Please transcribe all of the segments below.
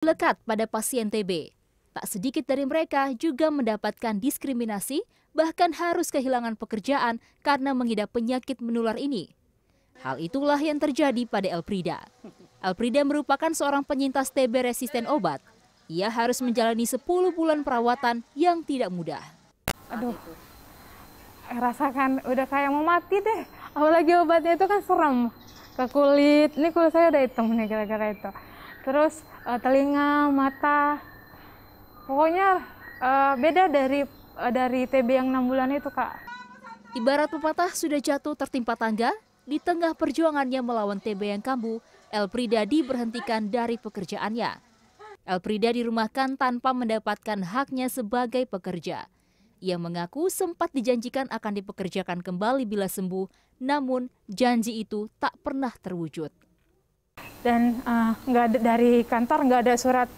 lekat pada pasien TB. Tak sedikit dari mereka juga mendapatkan diskriminasi, bahkan harus kehilangan pekerjaan karena mengidap penyakit menular ini. Hal itulah yang terjadi pada Elprida. Elprida merupakan seorang penyintas TB resisten obat. Ia harus menjalani 10 bulan perawatan yang tidak mudah. Aduh, eh, rasakan udah kayak mau mati deh. Apalagi obatnya itu kan serem ke kulit. Ini kulit saya udah hitam nih gara-gara itu terus uh, telinga, mata. Pokoknya uh, beda dari uh, dari TB yang enam bulan itu, Kak. Ibarat pepatah sudah jatuh tertimpa tangga, di tengah perjuangannya melawan TB yang kambuh, Elprida diberhentikan dari pekerjaannya. Elprida dirumahkan tanpa mendapatkan haknya sebagai pekerja. Ia mengaku sempat dijanjikan akan dipekerjakan kembali bila sembuh, namun janji itu tak pernah terwujud dan ah, nggak uh, ada, dari kantor nggak ada surat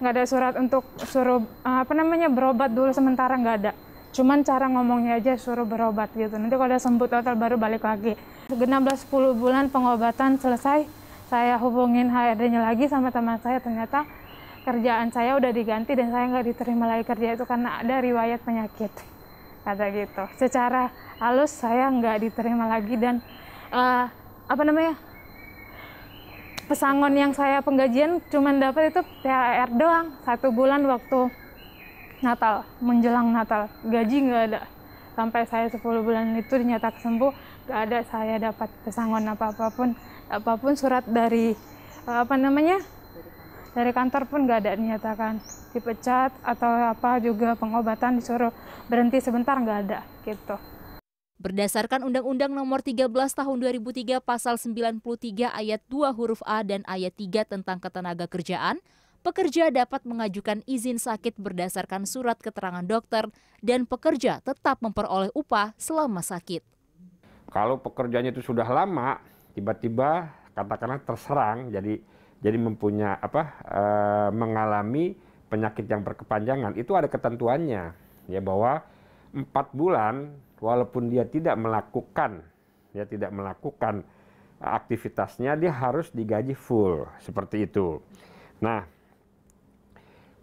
nggak ada surat untuk suruh uh, apa namanya berobat dulu sementara nggak ada cuman cara ngomongnya aja suruh berobat gitu nanti kalau ada sembuh total baru balik lagi 16 10 bulan pengobatan selesai saya hubungin HRD-nya lagi sama teman saya ternyata kerjaan saya udah diganti dan saya nggak diterima lagi kerja itu karena ada riwayat penyakit kata gitu secara halus saya nggak diterima lagi dan uh, apa namanya pesangon yang saya penggajian cuma dapat itu THR doang satu bulan waktu Natal menjelang Natal gaji nggak ada sampai saya 10 bulan itu dinyatakan sembuh nggak ada saya dapat pesangon apa apapun apapun surat dari eh, apa namanya dari kantor pun nggak ada dinyatakan dipecat atau apa juga pengobatan disuruh berhenti sebentar nggak ada gitu Berdasarkan Undang-Undang Nomor 13 Tahun 2003 Pasal 93 Ayat 2 huruf A dan Ayat 3 tentang ketenaga kerjaan, pekerja dapat mengajukan izin sakit berdasarkan surat keterangan dokter dan pekerja tetap memperoleh upah selama sakit. Kalau pekerjanya itu sudah lama, tiba-tiba katakanlah terserang, jadi jadi mempunyai apa e, mengalami penyakit yang berkepanjangan itu ada ketentuannya ya bahwa empat bulan walaupun dia tidak melakukan ya tidak melakukan uh, aktivitasnya dia harus digaji full seperti itu. Nah,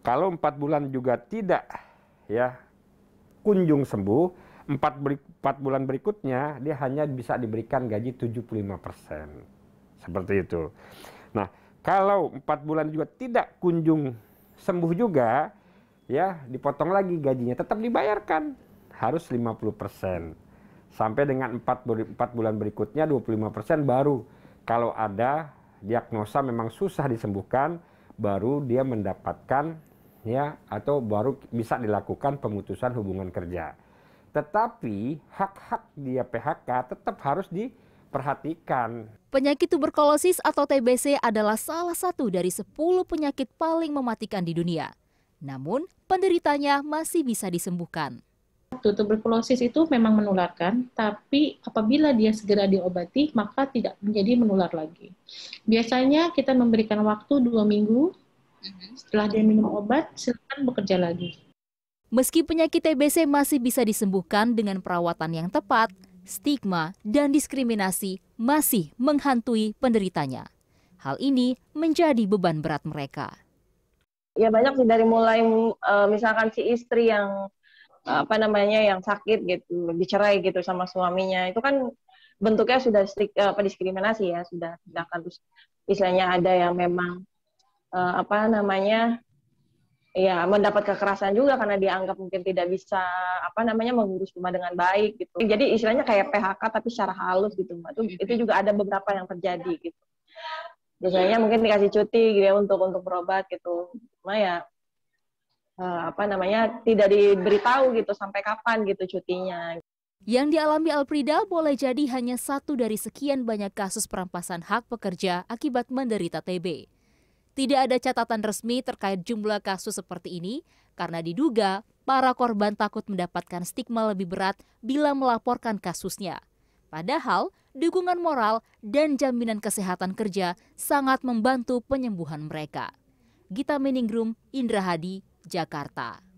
kalau empat bulan juga tidak ya kunjung sembuh, empat, beri, bulan berikutnya dia hanya bisa diberikan gaji 75%. Seperti itu. Nah, kalau empat bulan juga tidak kunjung sembuh juga, ya dipotong lagi gajinya, tetap dibayarkan harus 50%. Sampai dengan 4, 4 bulan berikutnya 25% baru. Kalau ada diagnosa memang susah disembuhkan, baru dia mendapatkan ya atau baru bisa dilakukan pemutusan hubungan kerja. Tetapi hak-hak dia PHK tetap harus diperhatikan. Penyakit tuberkulosis atau TBC adalah salah satu dari 10 penyakit paling mematikan di dunia. Namun, penderitanya masih bisa disembuhkan tuberkulosis itu memang menularkan, tapi apabila dia segera diobati, maka tidak menjadi menular lagi. Biasanya kita memberikan waktu dua minggu, mm-hmm. setelah dia minum obat, silakan bekerja lagi. Meski penyakit TBC masih bisa disembuhkan dengan perawatan yang tepat, stigma dan diskriminasi masih menghantui penderitanya. Hal ini menjadi beban berat mereka. Ya banyak sih dari mulai eh, misalkan si istri yang apa namanya yang sakit gitu dicerai gitu sama suaminya itu kan bentuknya sudah strik, apa diskriminasi ya sudah tindakan terus istilahnya ada yang memang uh, apa namanya ya mendapat kekerasan juga karena dianggap mungkin tidak bisa apa namanya mengurus rumah dengan baik gitu jadi istilahnya kayak PHK tapi secara halus gitu itu, iya, iya. itu juga ada beberapa yang terjadi gitu biasanya mungkin dikasih cuti gitu ya untuk untuk berobat gitu cuma ya Eh, apa namanya tidak diberitahu gitu sampai kapan gitu cutinya. Yang dialami Alprida boleh jadi hanya satu dari sekian banyak kasus perampasan hak pekerja akibat menderita TB. Tidak ada catatan resmi terkait jumlah kasus seperti ini karena diduga para korban takut mendapatkan stigma lebih berat bila melaporkan kasusnya. Padahal, dukungan moral dan jaminan kesehatan kerja sangat membantu penyembuhan mereka. Gita Meningrum, Indra Hadi, Jakarta.